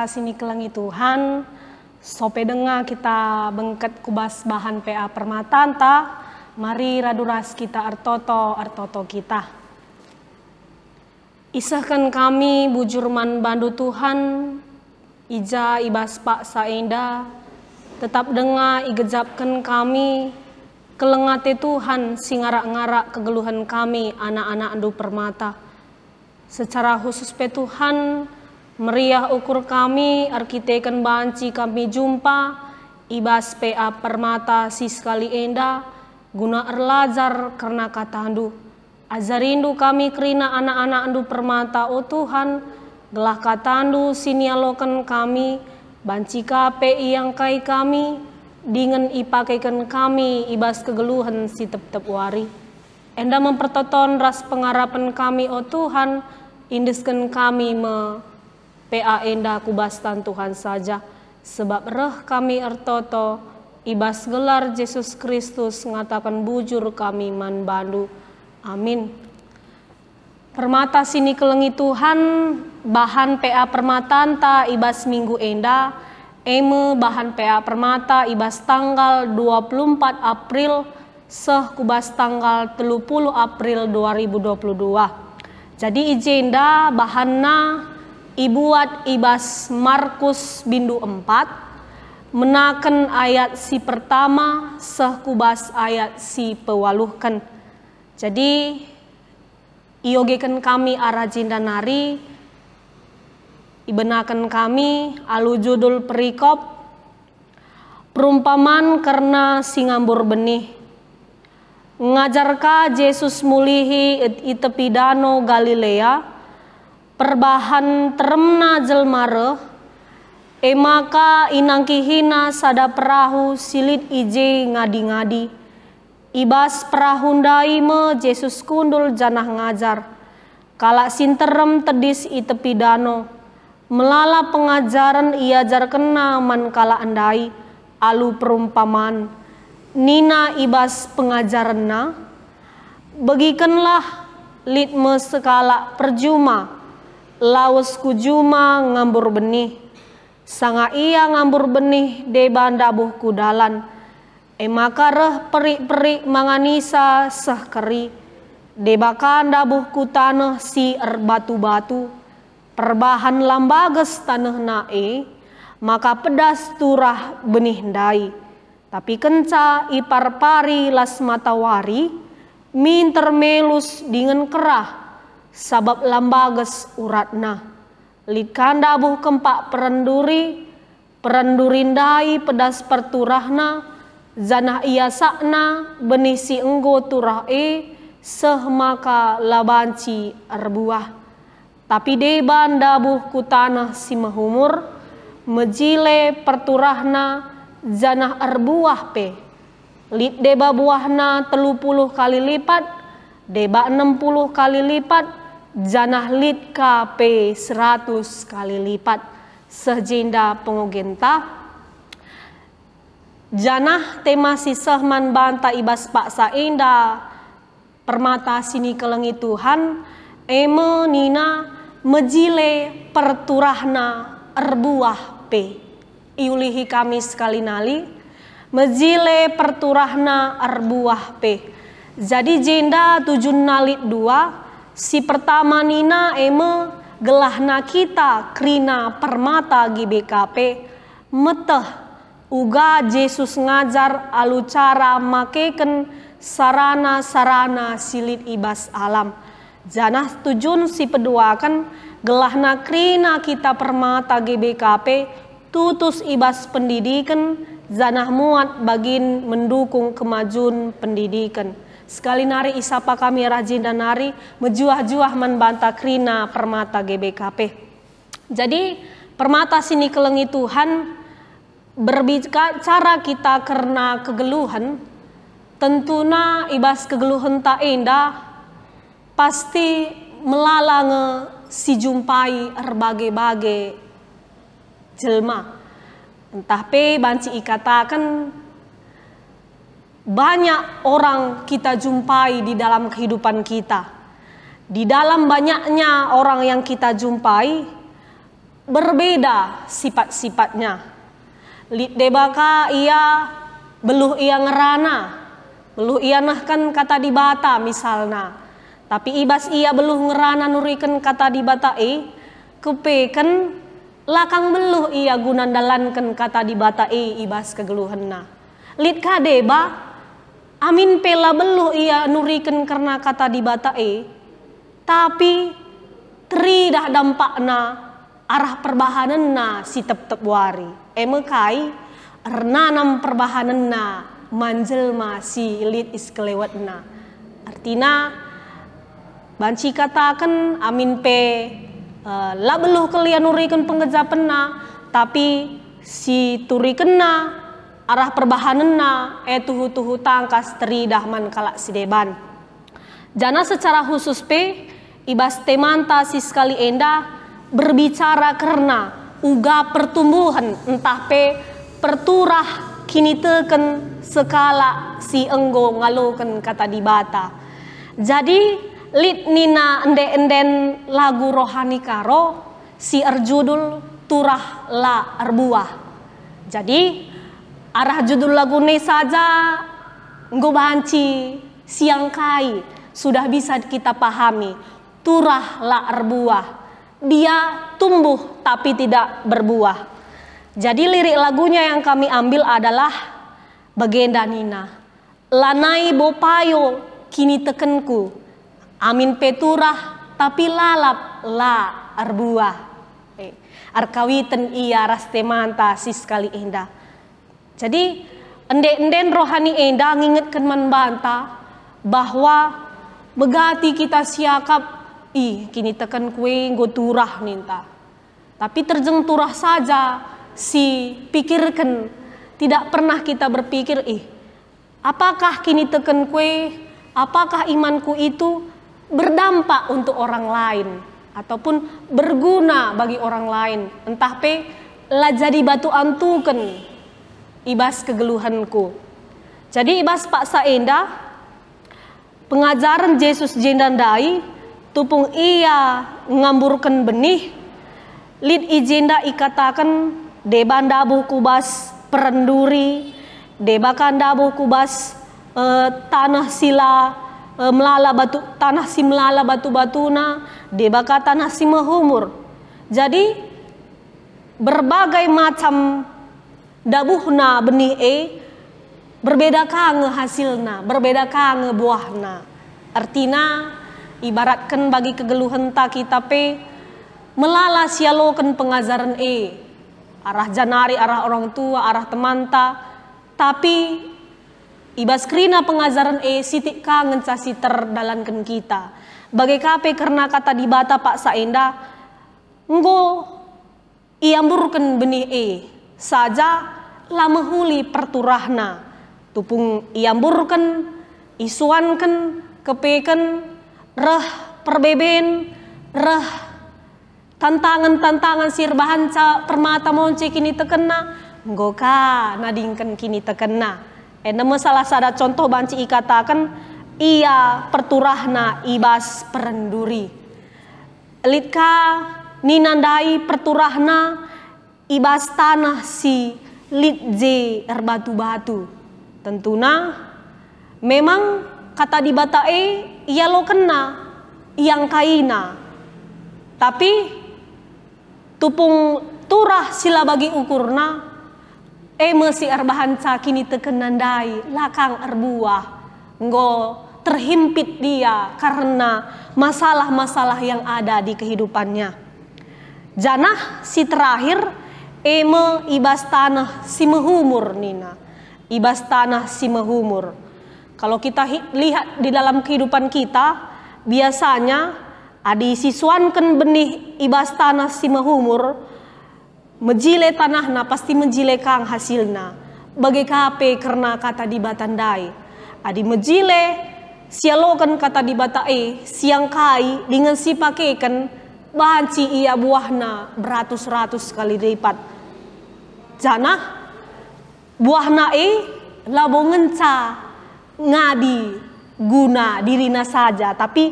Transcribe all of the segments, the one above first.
Sini simikelangi Tuhan sope dengar kita bengket kubas bahan PA permata ta mari raduras kita artoto artoto kita isahkan kami bujurman bandu Tuhan ija ibas pak saenda. tetap dengar igejapkan kami kelengate Tuhan singarak-ngarak kegeluhan kami anak-anak andu permata secara khusus pe Tuhan Meriah ukur kami, arkiteken banci kami jumpa, ibas PA permata si sekali enda, guna erlajar karena kata andu Azarindu kami kerina anak-anak andu permata, o oh Tuhan, gelah kata andu sinialokan kami, banci KPI yang kai kami, dingin ipakaikan kami, ibas kegeluhan si tep-tep wari. Enda mempertonton ras pengarapan kami, o oh Tuhan, indeskan kami me PA enda kubastan Tuhan saja sebab reh kami ertoto ibas gelar Yesus Kristus mengatakan bujur kami man bandu amin permata sini kelengi Tuhan bahan PA permata ta ibas minggu enda, eme bahan PA permata ibas tanggal 24 April seh kubas tanggal 30 April 2022 jadi ijenda bahanna ibuat ibas Markus bindu 4 menaken ayat si pertama sekubas ayat si pewaluhkan. Jadi iogeken kami arajin dan nari ibenaken kami alu judul perikop perumpamaan karena singambur benih ngajarka Yesus mulihi itepidano Galilea perbahan teremna jelmare emaka inangki hina sada perahu silit ije ngadi-ngadi ibas perahundai me Yesus kundul janah ngajar kalak sinterem tedis itepi dano melala pengajaran iajar kena man kala andai alu perumpamaan nina ibas pengajaranna begikanlah litme sekala perjuma lawas kujuma ngambur benih sanga ia ngambur benih de buku kudalan e makareh perik-perik manganisa seh keri de bakanda dabuh tanah si er batu-batu perbahan lambages tanah nae maka pedas turah benih dai tapi kenca ipar pari las matawari minter melus dengan kerah sabab lambages uratna likanda buh kempak perenduri perendurindai pedas perturahna zanah ia sakna benisi enggo turah e seh maka labanci erbuah tapi deban dabuh kutana si mehumur mejile perturahna zanah erbuah pe lit deba buahna telupuluh kali lipat deba enam puluh kali lipat Janah lit KP 100 kali lipat sejinda pengugenta janah tema sehman banta ibas paksa inda permata sini kelengi Tuhan eme nina mejile perturahna erbuah p iulihi kami sekali nali mejile perturahna erbuah p jadi jenda tujuh nalit dua Si pertama Nina Eme gelahna kita krina permata GBKP meteh uga Yesus ngajar alu alucara makeken sarana-sarana silit ibas alam. Janah tujun si peduakan gelahna krina kita permata GBKP tutus ibas pendidikan zanah muat bagin mendukung kemajuan pendidikan. Sekali nari isapa kami rajin dan nari, mejuah-juah menbanta krina permata GBKP. Jadi permata sini kelengi Tuhan berbicara kita karena kegeluhan, tentuna ibas kegeluhan tak indah, pasti melalange si jumpai berbagai-bagai jelma. Entah pe banci ikatakan banyak orang kita jumpai di dalam kehidupan kita. Di dalam banyaknya orang yang kita jumpai, berbeda sifat-sifatnya. Debaka ia beluh ia ngerana, beluh ia nahkan kata di bata misalnya. Tapi ibas ia beluh ngerana nuriken kata di bata e, eh. kepeken lakang beluh ia gunandalankan kata di bata e eh, ibas kegeluhenna. Lid kadeba Amin pela beluh ia nuriken karena kata di e, Tapi tri dah dampakna arah perbahanan na si tep-tep wari. Emekai renanam nam perbahanan na manjel si lid is kelewat na. Artina banci katakan amin pe uh, labeluh kalian nurikan pengejapan na tapi si turi kena arah perbahanenna etuhu eh, tuhu tangkas teri dahman kalak sideban. Jana secara khusus pe ibas temanta sekali enda berbicara karena uga pertumbuhan entah pe perturah kini teken sekala si enggo ngaloken kata dibata. Jadi lit nina ende-enden lagu rohani karo si erjudul turah la erbuah. Jadi arah judul lagu ini saja banci siang kai sudah bisa kita pahami turah la erbuah dia tumbuh tapi tidak berbuah jadi lirik lagunya yang kami ambil adalah Begenda Nina lanai bopayo kini tekenku amin peturah tapi lalap la arbuah eh, arkawitan iya rastemanta sis kali indah jadi enden-enden rohani enda ngingetkan membanta bahwa begati kita siakap i kini tekan kue go turah ninta. Tapi terjeng turah saja si pikirkan tidak pernah kita berpikir ih apakah kini tekan kue apakah imanku itu berdampak untuk orang lain ataupun berguna bagi orang lain entah pe lah jadi batu antuken ibas kegeluhanku. Jadi ibas paksa indah pengajaran Yesus jendan dai tupung ia ngamburkan benih lid ijinda ikatakan deban dabu kubas perenduri debakan dabu kubas e, tanah sila e, melala batu tanah si melala batu batuna debakan tanah si mehumur jadi berbagai macam dabuhna benih e berbeda kange hasilna berbeda kange buahna artina ibaratkan bagi kegeluhan ta kita pe melala sialokan pengajaran e arah janari arah orang tua arah teman ta tapi ibas krina pengajaran e sitik kangen sasi terdalankan kita bagai kape karena kata dibata pak saenda nggo iamburkan benih e saja lamehuli perturahna tupung iamburken isuanken kepeken reh perbeben reh tantangan-tantangan sirbahan ca permata monce kini tekena ngoka nadingken kini tekena Enam salah sada contoh banci ikatakan ia perturahna ibas perenduri litka ninandai perturahna ibas tanah si litje erbatu-batu. Tentuna memang kata di batae ia lo kena yang kaina. Tapi tupung turah sila bagi ukurna eme si erbahan cakini tekenandai lakang erbuah nggo terhimpit dia karena masalah-masalah yang ada di kehidupannya. Janah si terakhir Ema si mehumur Nina. Ibas si mehumur. Kalau kita lihat di dalam kehidupan kita, biasanya adi siswankan benih si mehumur, mejile tanah na pasti mejile kang hasilna. bagi kape karena kata di batandai. Adi mejile, sialokan kata di batae, siang kai dengan si pakeken, banci ia buahna beratus-ratus kali lipat Jana, buah nae labo ngenca ngadi guna dirina saja tapi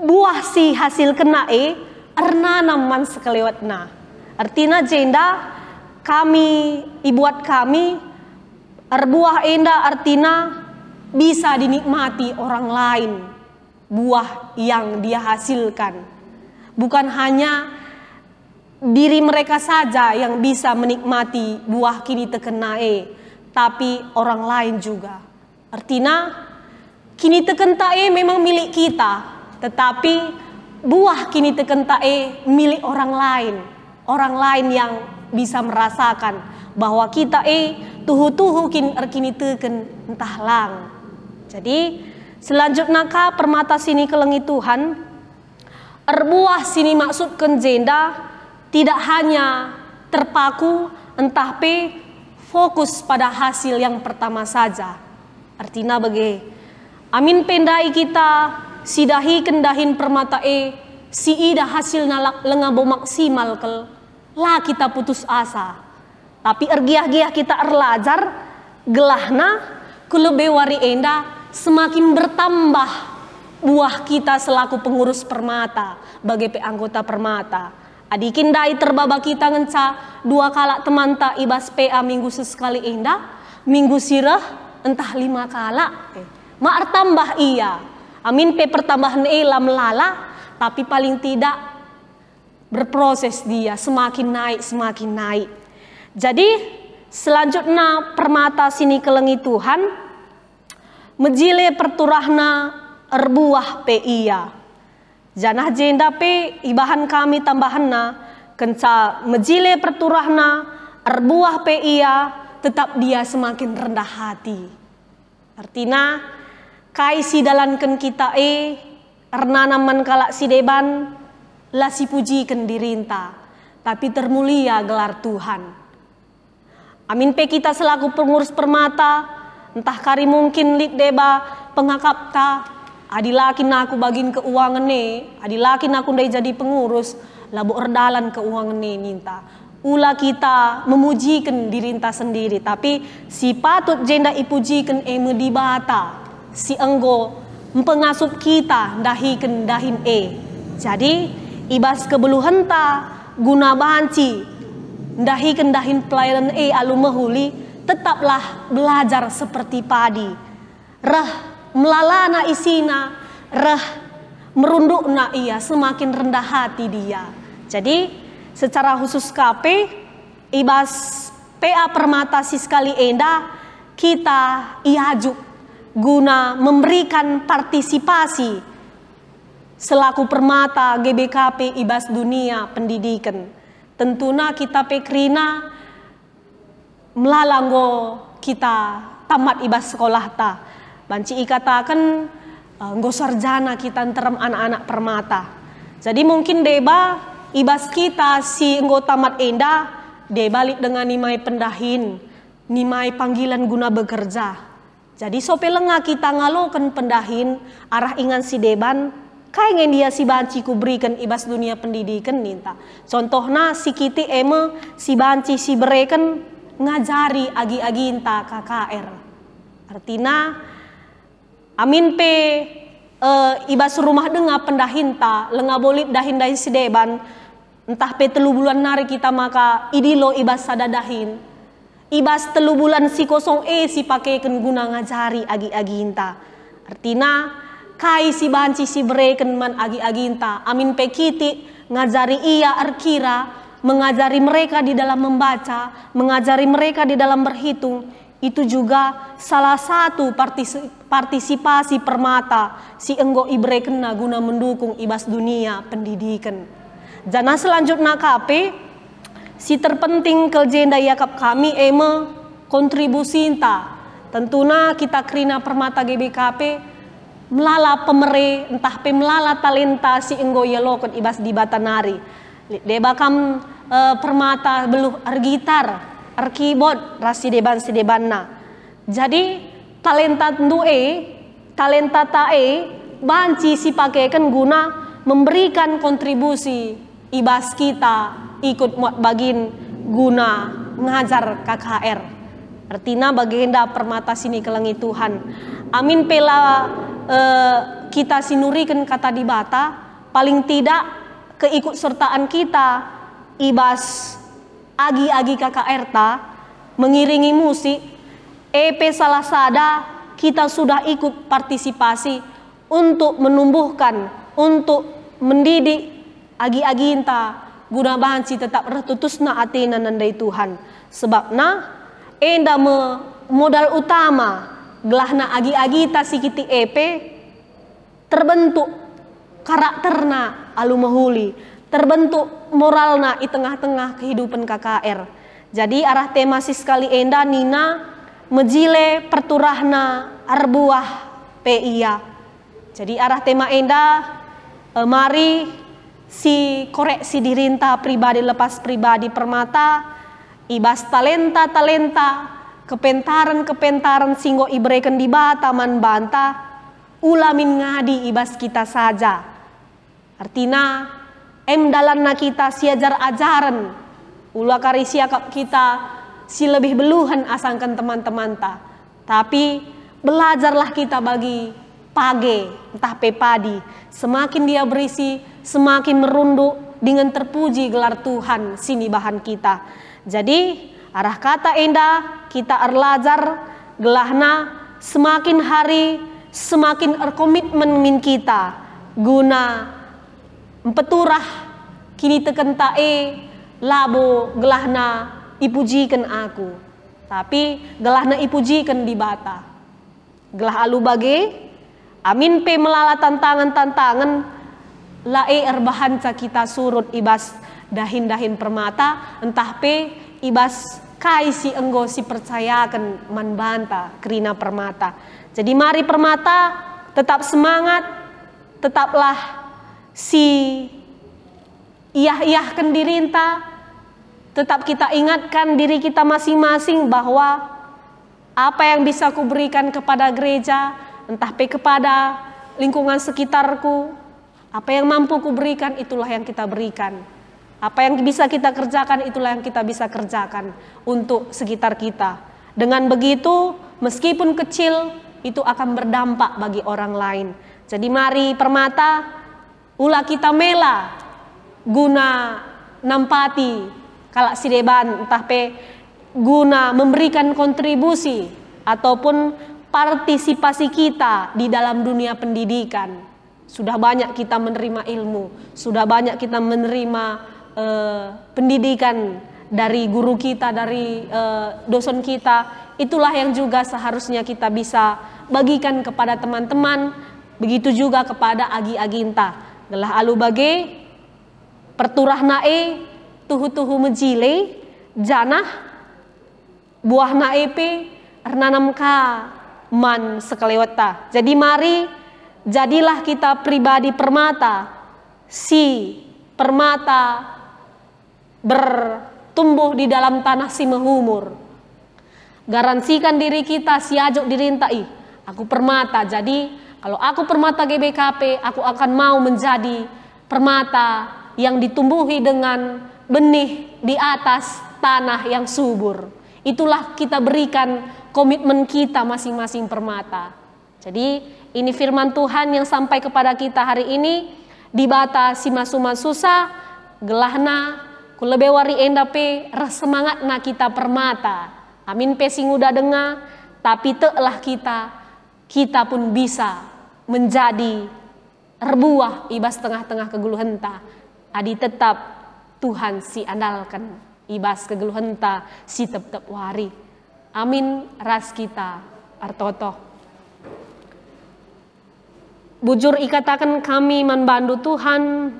buah si hasil kena e erna naman sekelewat na artina jenda kami ibuat kami erbuah enda artina bisa dinikmati orang lain buah yang dia hasilkan bukan hanya diri mereka saja yang bisa menikmati buah kini tekenae, tapi orang lain juga. Artinya, kini tekentae memang milik kita, tetapi buah kini tekentae milik orang lain. Orang lain yang bisa merasakan bahwa kita e tuhu-tuhu kini erkini teken entah lang. Jadi, selanjutnya ka permata sini kelengi Tuhan, erbuah sini maksud jenda, tidak hanya terpaku entah P fokus pada hasil yang pertama saja. Artinya bagi amin pendai kita sidahi kendahin permata E si ida hasil nalak lengabo maksimal kel lah kita putus asa. Tapi ergiah-giah kita erlajar gelahna kulebe wari enda semakin bertambah buah kita selaku pengurus permata, bagai anggota permata adikindai terbaba kita ngenca dua kala temanta ibas PA minggu sesekali indah minggu sirah entah lima kala eh. ma'ar tambah iya amin pe pertambahan ela melala tapi paling tidak berproses dia semakin naik semakin naik jadi selanjutnya permata sini kelengi Tuhan mejile perturahna erbuah pe iya Jana jenda pe ibahan kami tambahan na kenca mejile perturahna erbuah pe ia tetap dia semakin rendah hati. Artina kaisi dalankan kita e erna naman kalak deban la si puji kendirinta tapi termulia gelar Tuhan. Amin pe kita selaku pengurus permata entah kari mungkin lid deba pengakapta Adi nak aku bagin keuangan nih, adi nak aku ndai jadi pengurus, labu erdalan keuangan nih, minta. Ula kita memujikan dirinta sendiri, tapi si patut jenda ipujikan eme di bata, si enggo pengasup kita dahikan dahin e. Jadi ibas ta guna banci Dahikan dahin pelayanan e alu mehuli tetaplah belajar seperti padi. Rah melalana isina, reh na ia, semakin rendah hati dia. Jadi secara khusus KP, ibas PA Permata Siskali Enda, kita iajuk guna memberikan partisipasi selaku permata GBKP Ibas Dunia Pendidikan. Tentuna kita pekrina melalanggo kita tamat ibas sekolah ta Banci katakan eh, nggo sarjana kita terem anak-anak permata. Jadi mungkin deba ibas kita si nggo tamat enda deba balik dengan nimai pendahin, nimai panggilan guna bekerja. Jadi sope lengah kita ngalokan pendahin arah ingan si deban kayak dia si banci ku berikan ibas dunia pendidikan ninta. Contohnya si kiti eme si banci si bereken ngajari agi-agi inta KKR. Artinya Amin pe e, eh, ibas rumah dengar pendahinta lengah bolip dahin dahin sedeban entah pe telu bulan nari kita maka idilo ibas sadadahin ibas telu bulan si kosong e si pakai ken guna ngajari agi-agi inta artina kai si banci si ken man agi-agi inta amin pe kiti ngajari ia arkira mengajari mereka di dalam membaca, mengajari mereka di dalam berhitung, itu juga salah satu partisip, partisipasi permata si enggo ibre kena guna mendukung ibas dunia pendidikan. Jana selanjutnya KP si terpenting keljenda yakap kami eme kontribusi inta Tentuna kita kerina permata GBKP melala pemere entah pe melala talenta si enggo yelokon ibas di batanari. Debakam e, permata beluh argitar, arkibot rasi deban si debanna. Jadi talenta e, talenta e, banci si pakaikan guna memberikan kontribusi ibas kita ikut muat bagin guna ngajar KKR. Artina bagenda permata sini kelengi Tuhan. Amin pela eh, kita sinurikan kata di bata, paling tidak keikut sertaan kita ibas agi-agi KKR ta mengiringi musik EP Salasada kita sudah ikut partisipasi untuk menumbuhkan, untuk mendidik agi-agi inta guna bahan si tetap retutusna atena nandai Tuhan. Sebab Sebabna enda me, modal utama gelahna agi-agi tasikiti EP terbentuk karakterna alumahuli, terbentuk moralna di tengah-tengah kehidupan KKR. Jadi arah tema sekali enda Nina mejile perturahna arbuah peia. Jadi arah tema enda eh, mari si koreksi dirinta pribadi lepas pribadi permata ibas talenta talenta kepentaran kepentaran singgo ibreken di bataman banta ulamin ngadi ibas kita saja. Artina em dalan kita siajar ajaran ulah karisia kita si lebih beluhan asangkan teman-teman ta. Tapi belajarlah kita bagi page, entah pepadi. Semakin dia berisi, semakin merunduk dengan terpuji gelar Tuhan sini bahan kita. Jadi arah kata indah kita erlajar gelahna semakin hari semakin erkomitmen min kita guna peturah kini tekentae labo gelahna ipujikan aku. Tapi gelah gelahna ipujikan di bata. Gelah alu bage amin pe melala tantangan-tantangan lae erbahan kita surut ibas dahin-dahin permata entah pe ibas kai si enggo si percayakan man banta kerina permata. Jadi mari permata tetap semangat, tetaplah si iah iyahkan dirinta, Tetap kita ingatkan diri kita masing-masing bahwa apa yang bisa kuberikan kepada gereja, entah kepada lingkungan sekitarku, apa yang mampu kuberikan itulah yang kita berikan. Apa yang bisa kita kerjakan itulah yang kita bisa kerjakan untuk sekitar kita. Dengan begitu, meskipun kecil, itu akan berdampak bagi orang lain. Jadi mari permata, ulah kita mela guna nampati kalau si deban entah pe guna memberikan kontribusi ataupun partisipasi kita di dalam dunia pendidikan. Sudah banyak kita menerima ilmu, sudah banyak kita menerima eh, pendidikan dari guru kita, dari eh, dosen kita. Itulah yang juga seharusnya kita bisa bagikan kepada teman-teman, begitu juga kepada agi-aginta. Gelah alubage, perturah nae, tuhu-tuhu mejile janah buah naepe ernanamka man sekelewata. Jadi mari jadilah kita pribadi permata si permata bertumbuh di dalam tanah si mehumur. Garansikan diri kita si ajok dirintai. Aku permata jadi kalau aku permata GBKP aku akan mau menjadi permata yang ditumbuhi dengan benih di atas tanah yang subur. Itulah kita berikan komitmen kita masing-masing permata. Jadi ini firman Tuhan yang sampai kepada kita hari ini di bata simasuma susah gelahna kulebewari endape semangat na kita permata. Amin pesing udah dengar tapi telah kita kita pun bisa menjadi rebuah ibas tengah-tengah keguluhenta. Adi tetap Tuhan si andalkan ibas kegeluhenta si tep-tep wari. Amin ras kita artoto. Bujur ikatakan kami membantu Tuhan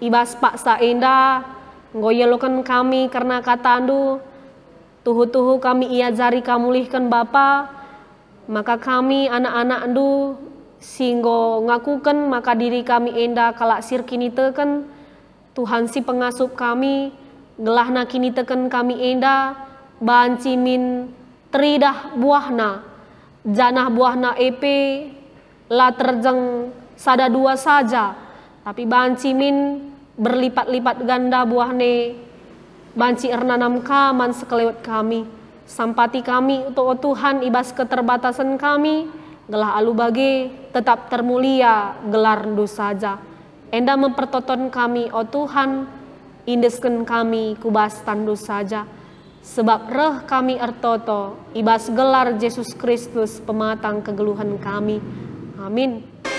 ibas paksa saenda ngoyelokan kami karena kata andu tuhu-tuhu kami ia jari kamulihkan Bapa maka kami anak-anak andu singgo ngakukan maka diri kami enda kalak sirkini teken Tuhan si pengasup kami, gelah kini teken kami enda, banci min teridah buahna, janah buahna EP, la terjeng sada dua saja, tapi banci min berlipat-lipat ganda buahne, banci ernanam kaman sekelewat kami, sampati kami untuk Tuhan ibas keterbatasan kami, gelah alu alubage tetap termulia gelar dosa saja. Enda mempertonton kami, O Tuhan, indesken kami kubas tandus saja, sebab reh kami ertoto, ibas gelar Yesus Kristus pematang kegeluhan kami. Amin.